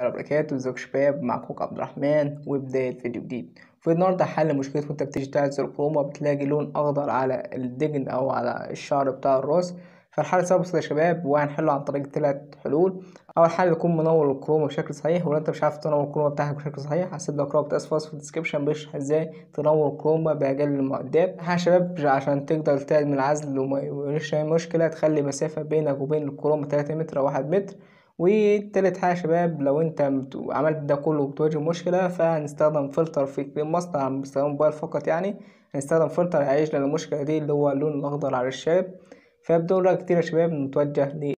الله وبركاته ازيكم شباب معكم عبد الرحمن وبداية فيديو جديد في النهاردة حل مشكلة وانت بتيجي تعزل كروما بتلاقي لون اخضر على الدجن او على الشعر بتاع الراس فالحل سهل بسيط يا شباب وهنحله عن طريق تلات حلول اول حل يكون منور الكروما بشكل صحيح ولو انت مش عارف تنور الكروما بتاعك بشكل صحيح هسيب لك رابط اسفل في الديسكربشن بيشرح ازاي تنور الكروما باقل المعدات ها يا شباب عشان تقدر تعمل عزل وما يجيش اي مشكله تخلي مسافه بينك وبين الكروما 3 متر او 1 متر وتالت حاجة يا شباب لو انت عملت ده كله وبتواجه مشكلة فهنستخدم فلتر في كريم مصنع بستخدم موبايل فقط يعني هنستخدم فلتر هيعيش لنا المشكلة دي اللي هو اللون الأخضر على الشاب فبدون رأي كتير يا شباب نتوجه ل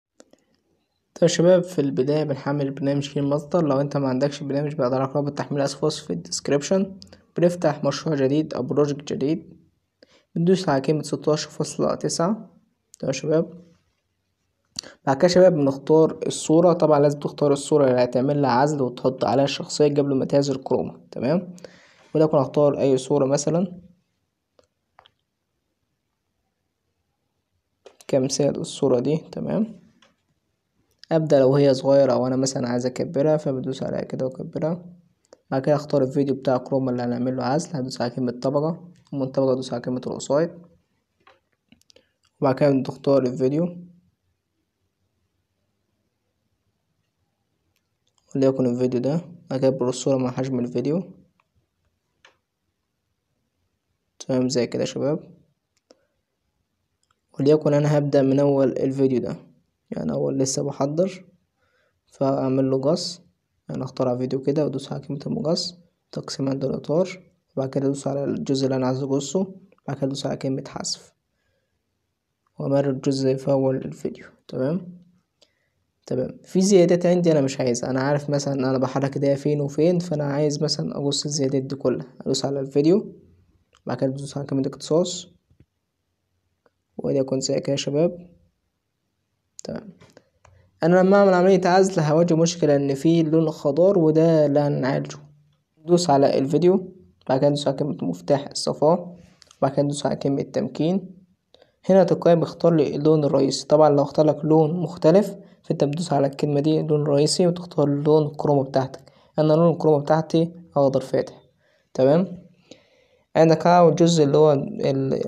يا شباب في البداية بنحمل برنامج كريم مصدر لو انت ما عندكش برنامج بقدر رابط تحميل اسفوس في الديسكريبشن بنفتح مشروع جديد او بروجكت جديد بندوس على كلمة 16.9 فاصلة تسعة يا شباب بعد كده شباب بنختار الصورة طبعا لازم تختار الصورة اللي هتعمل لها عزل وتحط عليها الشخصية قبل ما تهز الكروما تمام وده كنا هختار أي صورة مثلا كمثال الصورة دي تمام أبدأ لو هي صغيرة أو أنا مثلا عايز أكبرها فبدوس عليها كده وأكبرها بعد كده أختار الفيديو بتاع كروما اللي هنعمله عزل هدوس على كلمة طبقة ومن طبقة أدوس على كلمة القصايد وبعد كده تختار الفيديو ليكن الفيديو ده أكبر الصورة مع حجم الفيديو تمام زي كده يا شباب وليكن أنا هبدأ من أول الفيديو ده يعني أول لسه بحضر فأعمل له قص يعني أختار فيديو كده وأدوس على كلمة المقص تقسيم عند الإطار وبعد كده أدوس على الجزء اللي أنا عايز أقصه وبعد كده أدوس على كلمة حذف وأمرر الجزء في أول الفيديو تمام تمام في زيادات عندي انا مش عايزها انا عارف مثلا انا بحرك ايديا فين وفين فانا عايز مثلا ابص الزيادات دي كلها ادوس على الفيديو بعد كده بدوس على كلمه اختصاص وادي اكون زي كده يا شباب تمام انا لما اعمل عمليه عزل هواجه مشكله ان في لون خضار وده اللي هنعالجه ندوس على الفيديو بعد كده ندوس على كلمه مفتاح الصفاء بعد كده ندوس على كلمه تمكين هنا تلقائي بيختار لي اللون الرئيسي طبعا لو اختار لك لون مختلف فانت بتدوس على الكلمة دي لون رئيسي وتختار لون الكروما بتاعتك انا لون الكروما بتاعتي اخضر فاتح تمام عندك هنا الجزء اللي هو ال...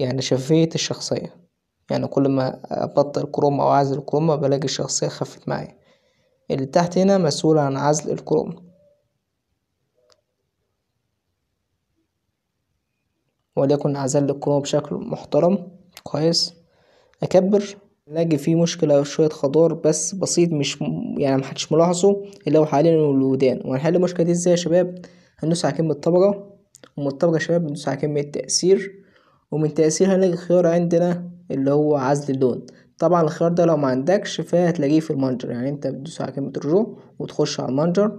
يعني شفافية الشخصية يعني كل ما ابطل كروما او اعزل الكروما بلاقي الشخصية خفت معايا اللي تحت هنا مسؤول عن عزل الكروما وليكن أعزل الكرومة بشكل محترم كويس أكبر نلاقي فيه مشكلة شوية خضار بس بسيط مش يعني محدش ملاحظه إلا هو حاليا الودان وهنحل المشكلة دي ازاي يا شباب هندوس على كلمة طبقة ومن الطبقة يا شباب هندوس على كلمة تأثير ومن تأثير هنلاقي خيار عندنا اللي هو عزل اللون طبعا الخيار ده لو ما عندكش فهتلاقيه في المانجر يعني انت بتدوس على كلمة رجوع وتخش على المانجر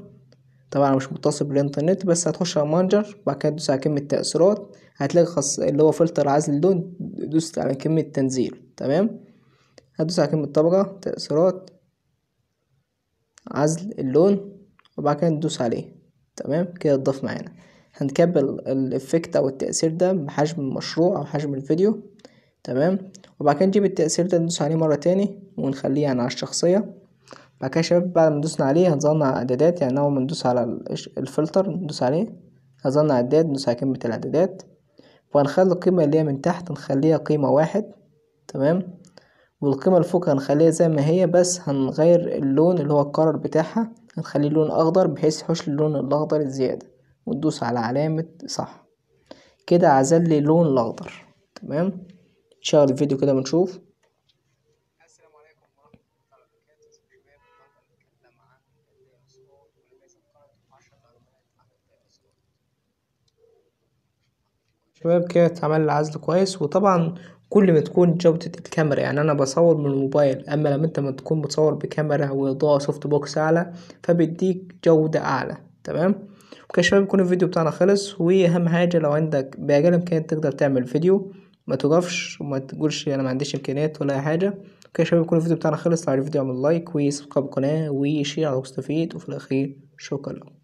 طبعا مش متصل بالانترنت بس هتخش على المانجر وبعد كده تدوس على كلمة تأثيرات هتلاقي خاص اللي هو فلتر عزل دون تدوس على كلمة تنزيل تمام هتدوس على كلمة طبقة تأثيرات عزل اللون وبعد كده تدوس عليه تمام كده اتضاف معانا هنكبل الافكت او التأثير ده بحجم المشروع او حجم الفيديو تمام وبعد كده نجيب التأثير ده ندوس عليه مرة تاني ونخليه يعني على الشخصية بعد كده يا شباب بعد ما دوسنا عليه على اعدادات يعني اول ما ندوس على الفلتر ندوس عليه هنظلنا اعداد ندوس على كلمة الاعدادات وهنخلي القيمة اللي هي من تحت نخليها قيمة واحد تمام والقيمة اللي فوق هنخليها زي ما هي بس هنغير اللون اللي هو الكرر بتاعها هنخليه لون أخضر بحيث يحوش اللون الأخضر الزيادة وندوس على علامة صح كده عزل لي اللون الأخضر تمام نشغل الفيديو كده ونشوف شباب كده اتعمل العزل كويس وطبعا كل ما تكون جودة الكاميرا يعني أنا بصور من الموبايل أما لما أنت ما تكون بتصور بكاميرا وإضاءة سوفت بوكس أعلى فبيديك جودة أعلى تمام وكده شباب يكون الفيديو بتاعنا خلص وأهم حاجة لو عندك بأقل إمكانيات تقدر تعمل فيديو ما توقفش وما تقولش أنا ما عنديش إمكانيات ولا أي حاجة اوكي يا شباب يكون الفيديو بتاعنا خلص لو عجبك الفيديو اعمل لايك وسبسكرايب القناة وشير على مستفيد وفي الاخير شكرا